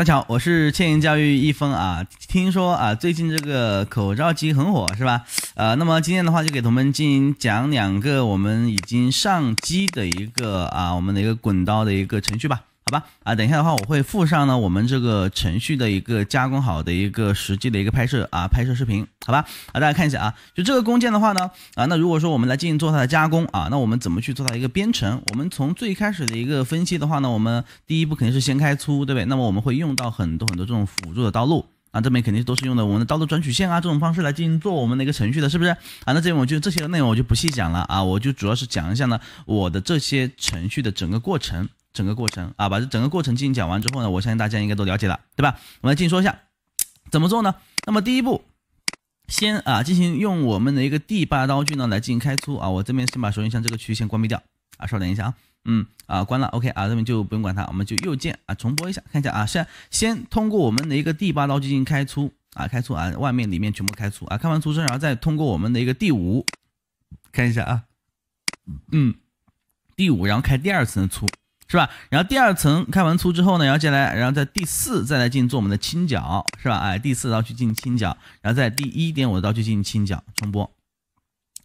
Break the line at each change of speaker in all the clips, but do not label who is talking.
大家好，我是倩影教育一峰啊。听说啊，最近这个口罩机很火，是吧？呃，那么今天的话，就给同学们进行讲两个我们已经上机的一个啊，我们的一个滚刀的一个程序吧。好吧，啊，等一下的话，我会附上呢，我们这个程序的一个加工好的一个实际的一个拍摄啊，拍摄视频，好吧，啊，大家看一下啊，就这个弓箭的话呢，啊，那如果说我们来进行做它的加工啊，那我们怎么去做它一个编程？我们从最开始的一个分析的话呢，我们第一步肯定是先开粗，对不对？那么我们会用到很多很多这种辅助的刀路啊，这边肯定都是用的我们的刀路转曲线啊，这种方式来进行做我们的一个程序的，是不是？啊，那这边我就这些内容我就不细讲了啊，我就主要是讲一下呢，我的这些程序的整个过程。整个过程啊，把这整个过程进行讲完之后呢，我相信大家应该都了解了，对吧？我们来进行说一下怎么做呢？那么第一步，先啊进行用我们的一个第八刀具呢来进行开粗啊。我这边先把手印箱这个区域先关闭掉啊，稍等一下啊，嗯啊关了，OK 啊，这边就不用管它，我们就右键啊重播一下，看一下啊，先先通过我们的一个第八刀进行开粗啊，开粗啊，外面里面全部开粗啊，开完粗之后，然后再通过我们的一个第五看一下啊，嗯，第五然后开第二层的粗。是吧？然后第二层开完粗之后呢，然后进来，然后在第四再来进做我们的清角，是吧？哎，第四刀去进清角，然后在第一点五刀去进清角冲播。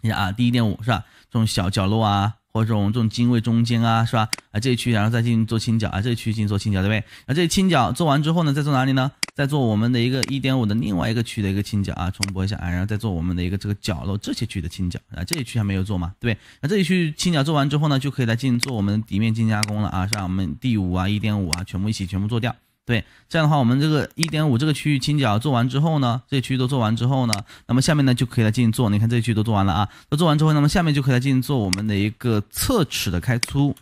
你看啊，第一点五是吧？这种小角落啊，或者这种这种精位中间啊，是吧？啊，这一区然后再进行做清角，啊，这一区进行做清角，对不对？那这清角做完之后呢，再做哪里呢？再做我们的一个一点五的另外一个区的一个清角啊，重播一下，啊，然后再做我们的一个这个角落这些区的清角啊，这些区还没有做嘛？对，那这些区清角做完之后呢，就可以来进行做我们底面精加工了啊，像我们 D 五啊、一点五啊，全部一起全部做掉。对，这样的话，我们这个一点五这个区域清角做完之后呢，这些区域都做完之后呢，那么下面呢就可以来进行做，你看这些区域都做完了啊，都做完之后，那么下面就可以来进行做我们的一个侧齿的开粗，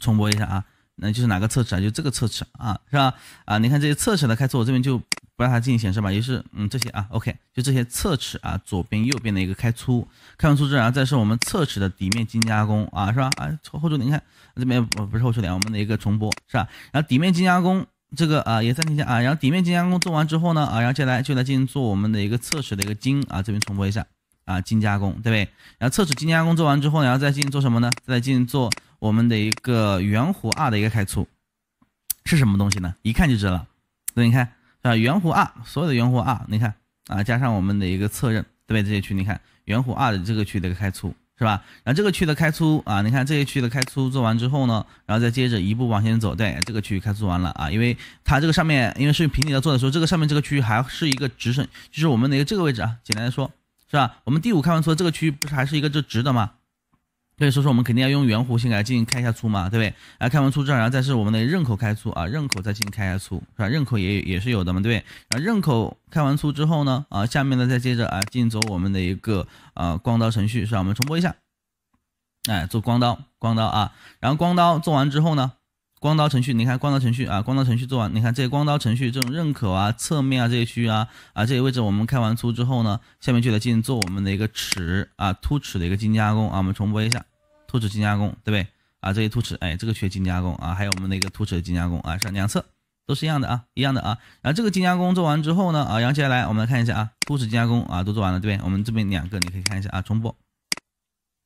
重播一下啊。那就是哪个测尺啊？就这个测尺啊，是吧？啊，你看这些测尺的开粗，我这边就不让它进行显示吧。也是，嗯，这些啊，OK，就这些测尺啊，左边右边的一个开粗，开完粗之后，再是我们测尺的底面精加工啊，是吧？啊，后柱点，你看这边不不是后柱点，我们的一个重播是吧？然后底面精加工这个啊，也停一下啊，然后底面精加工做完之后呢，啊，然后接下来就来进行做我们的一个测尺的一个精啊，这边重播一下。啊，精加工对不对？然后测齿精加工做完之后，然后再进行做什么呢？再进行做我们的一个圆弧二的一个开粗，是什么东西呢？一看就知道。那你看啊，圆弧二所有的圆弧二，你看啊，加上我们的一个侧刃，对不对？这些区，你看圆弧二的这个区的一个开粗，是吧？然后这个区的开粗啊，你看这些区的开粗做完之后呢，然后再接着一步往前走，对，这个区域开出完了啊，因为它这个上面，因为是平底的做的时候，这个上面这个区域还是一个直升，就是我们的一个这个位置啊，简单来说。是吧？我们第五开完粗，这个区域不是还是一个这直的吗？对，所以说我们肯定要用圆弧先它进行开一下粗嘛，对不对？啊，开完粗之后，然后再是我们的刃口开粗啊，刃口再进行开一下粗，是吧？刃口也也是有的嘛，对。不对？啊，刃口开完粗之后呢，啊，下面呢再接着啊进行走我们的一个啊光刀程序，是吧？我们重播一下，哎，做光刀，光刀啊，然后光刀做完之后呢？光刀程序，你看光刀程序啊，光刀程序做完，你看这些光刀程序这种刃口啊、侧面啊这些区域啊，啊这些位置我们开完粗之后呢，下面就来进行做我们的一个齿啊、凸齿的一个精加工啊。我们重播一下凸齿精加工，对不对？啊，这些凸齿，哎，这个缺精加工啊，还有我们的一个凸齿的精加工啊，上两侧都是一样的啊，一样的啊。然后这个精加工做完之后呢，啊，然后接下来我们来看一下啊，凸齿精加工啊都做完了，对不对？我们这边两个你可以看一下啊，重播，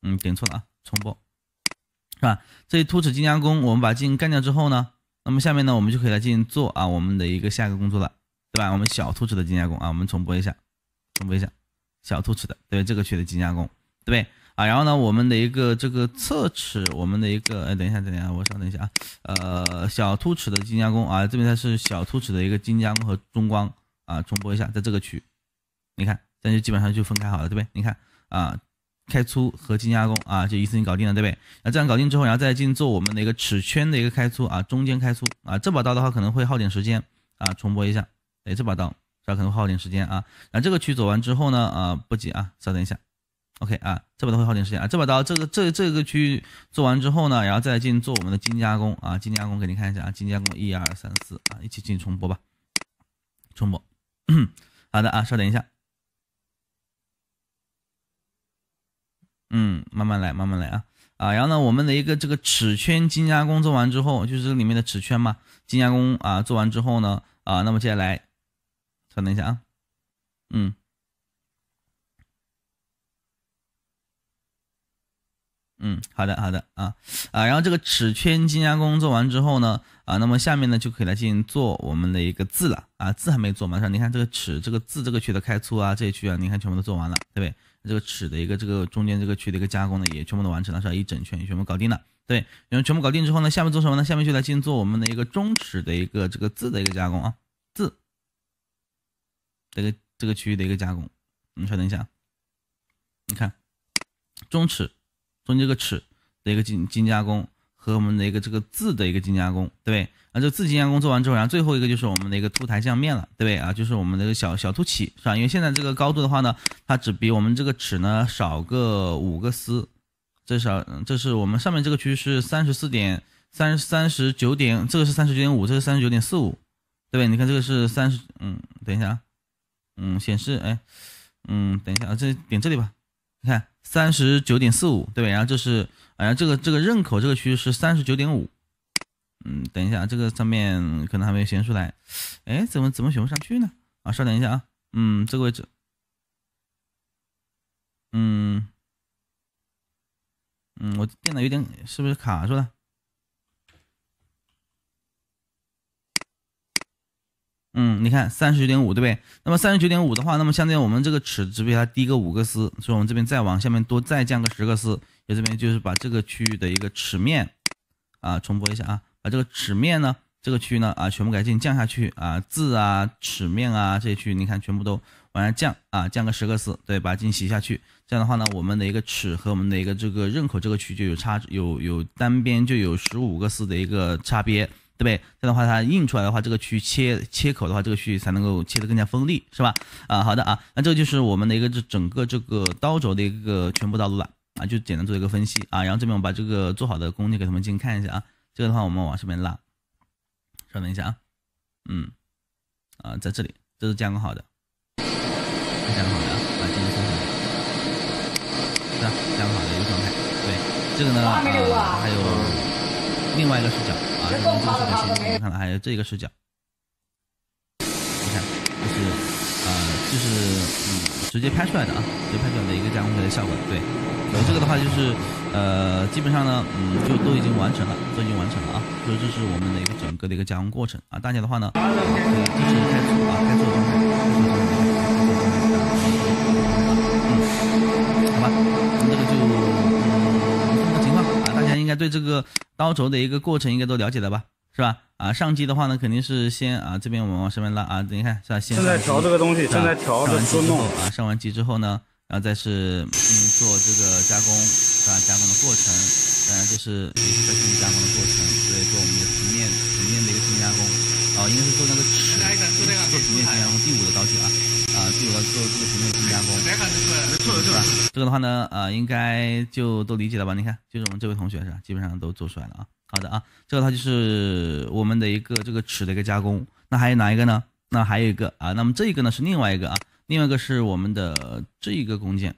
嗯，点错了啊，重播。是吧？这些凸齿精加工，我们把进行干掉之后呢，那么下面呢，我们就可以来进行做啊，我们的一个下一个工作了，对吧？我们小凸齿的精加工啊，我们重播一下，重播一下小凸齿的，对，这个区的精加工，对不对？啊，然后呢，我们的一个这个侧齿，我们的一个，哎，等一下，等一下，我稍等一下啊，呃，小凸齿的精加工啊，这边它是小凸齿的一个精加工和中光啊，重播一下，在这个区，你看，这就基本上就分开好了，对不对？你看啊。开粗和精加工啊，就一次性搞定了，对不对？那这样搞定之后，然后再进做我们的一个齿圈的一个开粗啊，中间开粗啊。这把刀的话可能会耗点时间啊，重播一下。哎，这把刀，这可能会耗点时间啊。那这个区走完之后呢，啊，不急啊，稍等一下。OK 啊，这把刀会耗点时间啊。这把刀，这个这这个区做完之后呢，然后再进做我们的精加工啊，精加工给您看一下啊，精加工一二三四啊，一起进重播吧。重播，好的啊，稍等一下。嗯，慢慢来，慢慢来啊啊！然后呢，我们的一个这个齿圈精加工做完之后，就是这里面的齿圈嘛，精加工啊，做完之后呢啊，那么接下来，稍等一下啊，嗯，嗯，好的，好的啊啊！然后这个齿圈精加工做完之后呢啊，那么下面呢就可以来进行做我们的一个字了啊，字还没做嘛？吧？你看这个齿，这个字，这个区的开粗啊，这一区啊，你看全部都做完了，对不对？这个齿的一个这个中间这个区的一个加工呢，也全部都完成了，是吧？一整圈全部搞定了。对，然后全部搞定之后呢，下面做什么呢？下面就来进行做我们的一个中齿的一个这个字的一个加工啊，字，这个这个区域的一个加工。你稍等一下，你看中齿中间这个齿的一个精精加工。和我们的一个这个字的一个精加工，对不对？啊，这字精加工做完之后，然后最后一个就是我们的一个凸台降面了，对不对？啊，就是我们的个小小凸起，是吧？因为现在这个高度的话呢，它只比我们这个尺呢少个五个丝，最少。这是我们上面这个区是三十四点三三十九点，这个是三十九点五，这个三十九点四五，对不对？你看这个是三十，嗯，等一下，啊，嗯，显示，哎，嗯，等一下啊，这点这里吧，你看三十九点四五，对不对？然后这是。哎呀，这个这个刃口这个区是三十九点五，嗯，等一下，这个上面可能还没有选出来，哎，怎么怎么选不上去呢？啊，稍等一下啊，嗯，这个位置，嗯，嗯，我电脑有点是不是卡住了？嗯，你看三十九点五对不对？那么三十九点五的话，那么相当于我们这个尺子比它低个五个丝，所以我们这边再往下面多再降个十个丝。就这边就是把这个区域的一个齿面啊重播一下啊，把这个齿面呢，这个区域呢啊全部给它进行降下去啊，字啊、齿面啊这些区，域，你看全部都往下降啊，降个十个四，对，把它进行洗下去。这样的话呢，我们的一个齿和我们的一个这个刃口这个区就有差，有有单边就有十五个四的一个差别，对不对？这样的话它印出来的话，这个区切切口的话，这个区才能够切的更加锋利，是吧？啊，好的啊，那这就是我们的一个这整个这个刀轴的一个全部道路了。啊，就简单做一个分析啊，然后这边我把这个做好的工具给他们进行看一下啊。这个的话，我们往上面拉，稍等一下啊，嗯，啊，在这里，这是加工好的，加工好的啊，进行生出是加工好的一个状态，对。这个呢，啊，还有另外一个视角啊，这个视角，看了还有这个视角，你看，就是呃，就是嗯，直接拍出来的啊，直接拍出来的一个加工出来的效果，对。呃，这个的话就是，呃，基本上呢，嗯，就都已经完成了，都已经完成了啊。以这是我们的一个整个的一个加工过程啊。大家的话呢，可以支持开做啊，开做的状态。做动作，该状态。作，好吧？这个就个情况啊。大家应该对这个刀轴的一个过程应该都了解了吧？是吧？啊，上机的话呢，肯定是先啊，这边我们往上面拉啊。等看是吧？现在调这个东西，现在调着做动啊。上完机之后呢？然后再是嗯做这个加工，啊，加工的过程，当然就是也是在进行加工的过程，对，做我们的平面平面的一个精加工，啊，应该是做那个尺，做个做平面加工第五的刀具啊，啊，第五个做这个平面精加工，这错错的，是吧？这个的话呢，啊，应该就都理解了吧？你看，就是我们这位同学是吧，基本上都做出来了啊。好的啊，这个它就是我们的一个这个尺的一个加工，那还有哪一个呢？那还有一个啊，那么这一个呢是另外一个啊。另外一个是我们的这一个弓箭，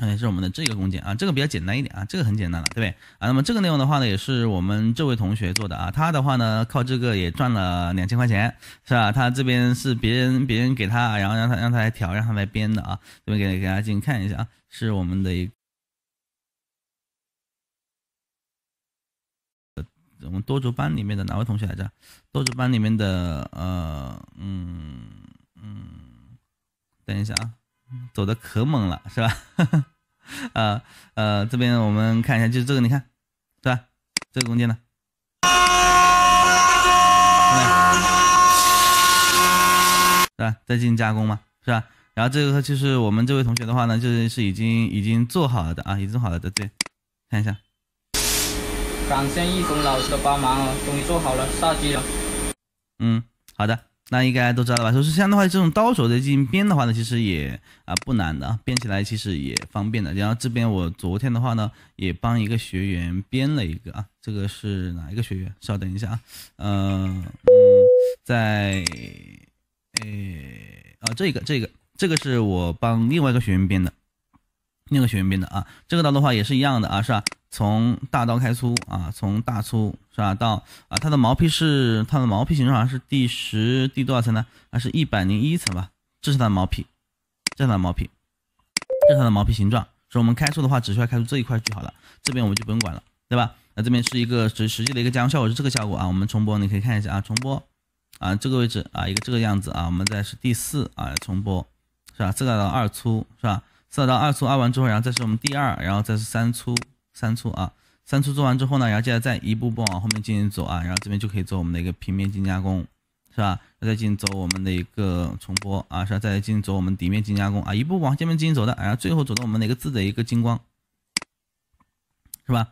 哎，是我们的这个弓箭啊，这个比较简单一点啊，这个很简单了，对不对啊？那么这个内容的话呢，也是我们这位同学做的啊，他的话呢，靠这个也赚了两千块钱，是吧？他这边是别人别人给他，然后让他让他来调，让他来编的啊，这边给给大家进行看一下啊，是我们的一个，我们多组班里面的哪位同学来着？多组班里面的呃，嗯嗯。等一下啊，走的可猛了，是吧？呃呃，这边我们看一下，就是这个，你看，是吧？这个中间呢，对吧？再进行加工嘛，是吧？然后这个就是我们这位同学的话呢，就是是已经已经做好了的啊，已经做好了的，对，看一下。感谢易峰老师的帮忙哦，终于做好了，下机了。嗯，好的。那应该都知道吧？就是像的话，这种刀手在进行编的话呢，其实也啊不难的，编起来其实也方便的。然后这边我昨天的话呢，也帮一个学员编了一个啊，这个是哪一个学员？稍等一下啊，嗯嗯，在诶啊这个这个这个是我帮另外一个学员编的，另一个学员编的啊，这个刀的话也是一样的啊，是吧？从大刀开粗啊，从大粗是吧？到啊，它的毛坯是它的毛坯形状是第十第多少层呢？啊，是一百零一层吧？这是它的毛坯，这是它的毛坯，这是它的毛坯形状。所以，我们开出的话，只需要开出这一块就好了。这边我们就不用管了，对吧？那这边是一个实实际的一个加工效果是这个效果啊。我们重播，你可以看一下啊，重播啊，这个位置啊，一个这个样子啊。我们再是第四啊，重播是吧？四到二粗是吧？四到二粗二完之后，然后再是我们第二，然后再是三粗。三处啊，三处做完之后呢，然后接着再一步步往后面进行走啊，然后这边就可以做我们的一个平面精加工，是吧？再进行走我们的一个重播啊，是吧？再进行走我们底面精加工啊，一步往下面进行走的，然后最后走到我们一个字的一个精光，是吧？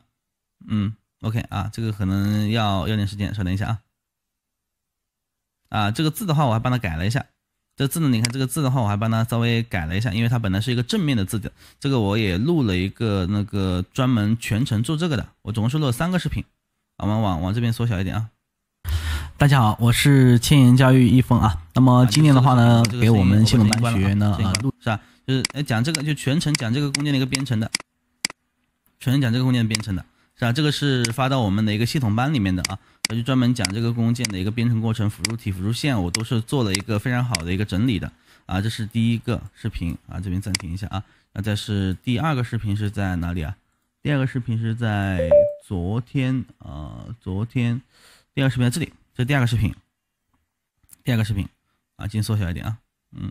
嗯，OK 啊，这个可能要要点时间，稍等一下啊。啊，这个字的话，我还帮他改了一下。这字呢？你看这个字的话，我还帮他稍微改了一下，因为它本来是一个正面的字的。这个我也录了一个那个专门全程做这个的，我总共是录了三个视频。我们往往这边缩小一点啊。大家好，我是千言教育一峰啊。那么今年的话呢，给我们系统班学员呢啊，是吧？就是哎讲这个就全程讲这个空间的一个编程的，全程讲这个空间编程的是吧？这个是发到我们的一个系统班里面的啊。我就专门讲这个弓箭的一个编程过程，辅助体、辅助线，我都是做了一个非常好的一个整理的啊。这是第一个视频啊，这边暂停一下啊。那再是第二个视频是在哪里啊？第二个视频是在昨天啊，昨天第二个视频在这里，这是第二个视频，第二个视频啊，进行缩小一点啊，嗯。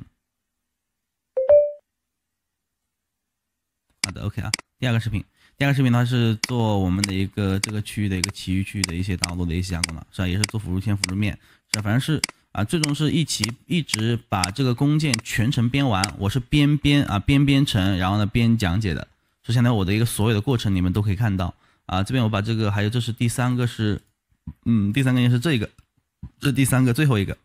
好的，OK 啊，第二个视频，第二个视频的话是做我们的一个这个区域的一个其余区域的一些道路的一些加工了，是吧？也是做辅助线、辅助面，是吧？反正是啊，最终是一起一直把这个弓箭全程编完，我是边编啊边编程，然后呢边讲解的，所以现在我的一个所有的过程你们都可以看到啊。这边我把这个还有这是第三个是，嗯，第三个该是这个，这第三个最后一个，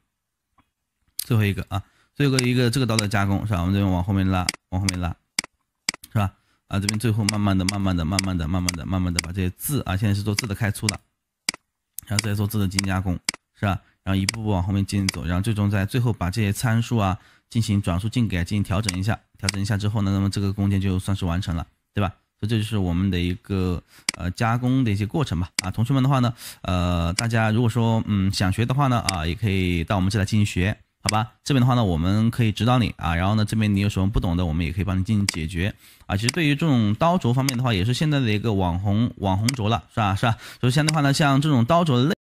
最后一个啊，最后一个一个这个刀的加工是吧？我们这边往后面拉，往后面拉。啊，这边最后慢慢的、慢慢的、慢慢的、慢慢的、慢慢的把这些字啊，现在是做字的开出的，然后再做字的精加工，是吧？然后一步步往后面进行走，然后最终在最后把这些参数啊进行转述进改，进行调整一下，调整一下之后呢，那么这个工件就算是完成了，对吧？所以这就是我们的一个呃加工的一些过程吧。啊，同学们的话呢，呃，大家如果说嗯想学的话呢，啊，也可以到我们这来进行学。好吧，这边的话呢，我们可以指导你啊，然后呢，这边你有什么不懂的，我们也可以帮你进行解决啊。其实对于这种刀镯方面的话，也是现在的一个网红网红镯了，是吧？是吧？首先的话呢，像这种刀镯类。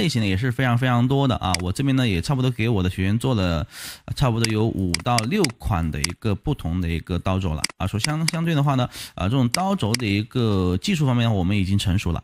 类型呢也是非常非常多的啊，我这边呢也差不多给我的学员做了，差不多有五到六款的一个不同的一个刀轴了啊，说相相对的话呢，啊这种刀轴的一个技术方面我们已经成熟了，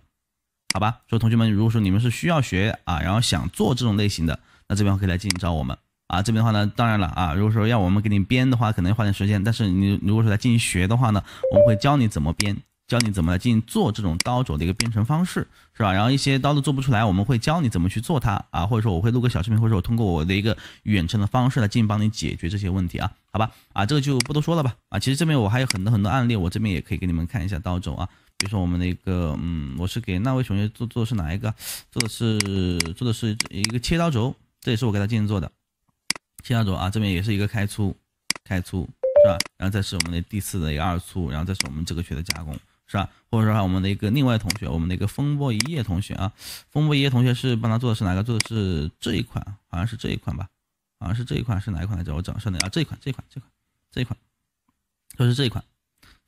好吧？所以同学们如果说你们是需要学啊，然后想做这种类型的，那这边可以来进行找我们啊，这边的话呢，当然了啊，如果说要我们给你编的话，可能要花点时间，但是你如果说来进行学的话呢，我们会教你怎么编。教你怎么来进行做这种刀轴的一个编程方式，是吧？然后一些刀都做不出来，我们会教你怎么去做它啊，或者说我会录个小视频，或者我通过我的一个远程的方式来进行帮你解决这些问题啊，好吧？啊，这个就不多说了吧？啊，其实这边我还有很多很多案例，我这边也可以给你们看一下刀轴啊，比如说我们的一个，嗯，我是给那位同学做做的是哪一个？做的是做的是一个切刀轴，这也是我给他进行做的切刀轴啊，这边也是一个开粗，开粗是吧？然后再是我们的第四的一个二粗，然后再是我们这个穴的加工。是吧？或者说哈，我们的一个另外同学，我们的一个风波一夜同学啊，风波一夜同学是帮他做的是哪个？做的是这一款，好像是这一款吧？好像是这一款，是哪一款来着？我找，下呢。啊，这一款，这一款，这一款，这一款，就是这一款，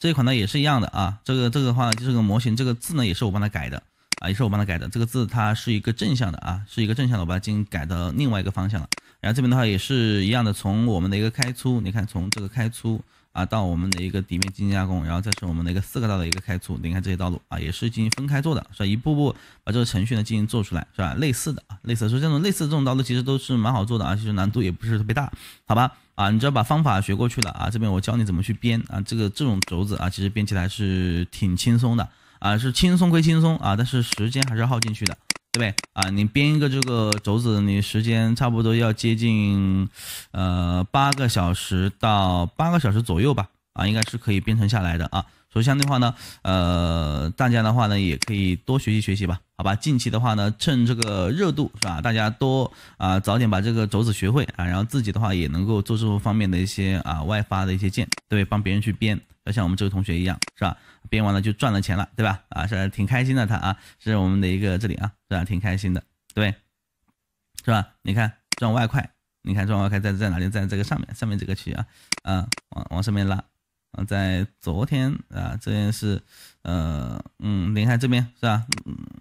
这一款呢也是一样的啊。这个这个话呢就是个模型，这个字呢也是我帮他改的啊，也是我帮他改的。这个字它是一个正向的啊，是一个正向的，我把它进行改到另外一个方向了。然后这边的话也是一样的，从我们的一个开出，你看从这个开出。啊，到我们的一个底面进行加工，然后再是我们的一个四个道的一个开粗，你看这些道路啊，也是进行分开做的，是吧？一步步把这个程序呢进行做出来，是吧？类似的，啊，类似的，说这种类似这种道路其实都是蛮好做的啊，其实难度也不是特别大，好吧？啊，你只要把方法学过去了啊，这边我教你怎么去编啊，这个这种轴子啊，其实编起来是挺轻松的啊，是轻松归轻松啊，但是时间还是耗进去的。对不对啊？你编一个这个轴子，你时间差不多要接近，呃，八个小时到八个小时左右吧。啊，应该是可以编程下来的啊。首先的话呢，呃，大家的话呢，也可以多学习学习吧，好吧？近期的话呢，趁这个热度是吧，大家多啊，早点把这个肘子学会啊，然后自己的话也能够做这方面的一些啊外发的一些件，对，帮别人去编，要像我们这位同学一样是吧？编完了就赚了钱了，对吧？啊，是挺开心的他啊，是我们的一个这里啊，是吧？挺开心的，对，是吧？你看赚外快，你看赚外快在在哪？里？在这个上面，上面这个区啊，啊，往往上面拉。在昨天啊，这件事，呃，嗯，你看这边是吧？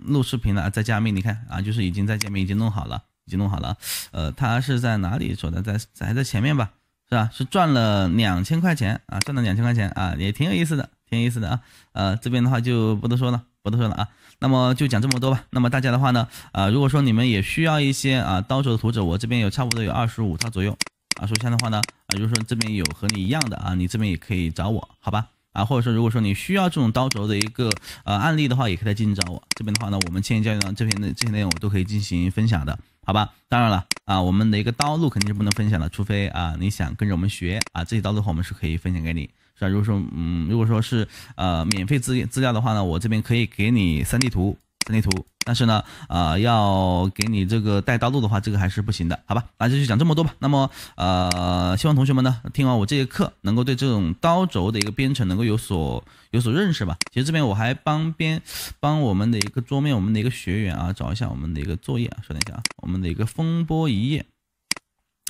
录视频了，在加密，你看啊，就是已经在加密，已经弄好了，已经弄好了。呃，他是在哪里说的？在还在前面吧？是吧？是赚了两千块钱啊，赚了两千块钱啊，也挺有意思的，挺有意思的啊。呃，这边的话就不多说了，不多说了啊。那么就讲这么多吧。那么大家的话呢，啊，如果说你们也需要一些啊刀手的图纸，我这边有差不多有二十五套左右。啊，首先的话呢，啊，如果说这边有和你一样的啊，你这边也可以找我，好吧？啊，或者说如果说你需要这种刀轴的一个呃案例的话，也可以来进行找我。这边的话呢，我们千言教育呢这边的这些内容我都可以进行分享的，好吧？当然了，啊，我们的一个刀路肯定是不能分享的，除非啊你想跟着我们学啊，这些刀路的话我们是可以分享给你，是吧？如果说嗯，如果说是呃免费资资料的话呢，我这边可以给你三 D 图，三 D 图。但是呢，呃，要给你这个带刀路的话，这个还是不行的，好吧？那就讲这么多吧。那么，呃，希望同学们呢，听完我这节课，能够对这种刀轴的一个编程能够有所有所认识吧。其实这边我还帮边帮我们的一个桌面，我们的一个学员啊，找一下我们的一个作业啊，稍等一下啊，我们的一个风波一页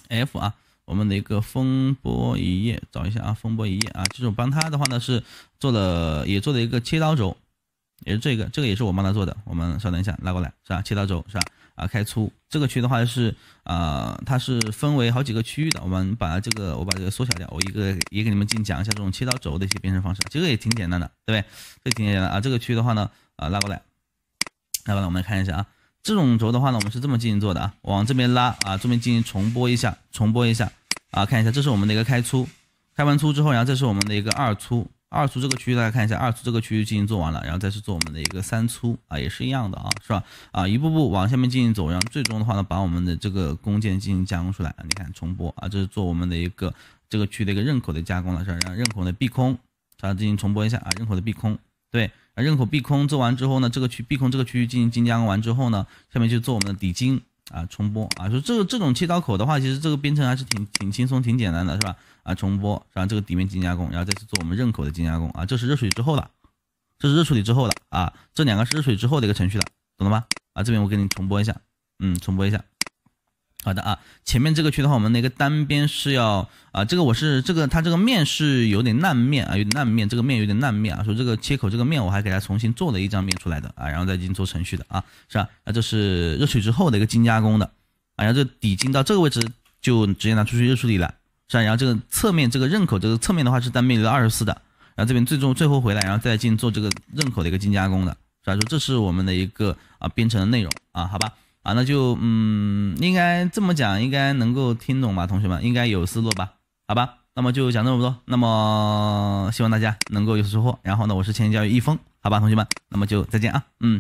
F 啊，我们的一个风波一页，找一下啊，风波一页啊，就是帮他的话呢，是做了也做了一个切刀轴。也是这个，这个也是我帮他做的。我们稍等一下，拉过来是吧？切刀轴是吧？啊，开粗。这个区的话是啊，它是分为好几个区域的。我们把这个，我把这个缩小掉。我一个也给你们进讲一下这种切刀轴的一些编程方式。这个也挺简单的，对不对？这挺简单啊。这个区域的话呢，啊，拉过来，拉过来，我们来看一下啊。这种轴的话呢，我们是这么进行做的啊。往这边拉啊，这边进行重播一下，重播一下啊，看一下。这是我们的一个开粗，开完粗之后，然后这是我们的一个二粗。二粗这个区域大家看一下，二粗这个区域进行做完了，然后再去做我们的一个三粗啊，也是一样的啊，是吧？啊，一步步往下面进行走，然后最终的话呢，把我们的这个弓箭进行加工出来。你看重播啊，这是做我们的一个这个区的一个刃口的加工了，是吧？刃口的闭空，它进行重播一下啊，刃口的闭空。对，啊，刃口闭空做完之后呢，这个区闭空这个区域进行精加工完之后呢，下面就做我们的底筋。啊，重播啊，说这个这种切刀口的话，其实这个编程还是挺挺轻松、挺简单的是吧？啊，重播，然后这个底面精加工，然后再去做我们刃口的精加工，啊，这是热处理之后的，这是热处理之后的，啊，这两个是热处理之后的一个程序的，懂了吗？啊，这边我给你重播一下，嗯，重播一下。好的啊，前面这个区的话，我们那个单边是要啊，这个我是这个它这个面是有点烂面啊，有点烂面，这个面有点烂面啊，说这个切口这个面我还给它重新做了一张面出来的啊，然后再进行做程序的啊，是吧？啊，这是热水之后的一个精加工的，啊，然后这底筋到这个位置就直接拿出去热处理了，是吧？然后这个侧面这个刃口这个侧面的话是单面的二十四的，然后这边最终最后回来，然后再进行做这个刃口的一个精加工的，所以说这是我们的一个啊编程的内容啊，好吧？啊，那就嗯，应该这么讲，应该能够听懂吧，同学们应该有思路吧，好吧，那么就讲这么多，那么希望大家能够有所收获。然后呢，我是千金教育易峰，好吧，同学们，那么就再见啊，嗯。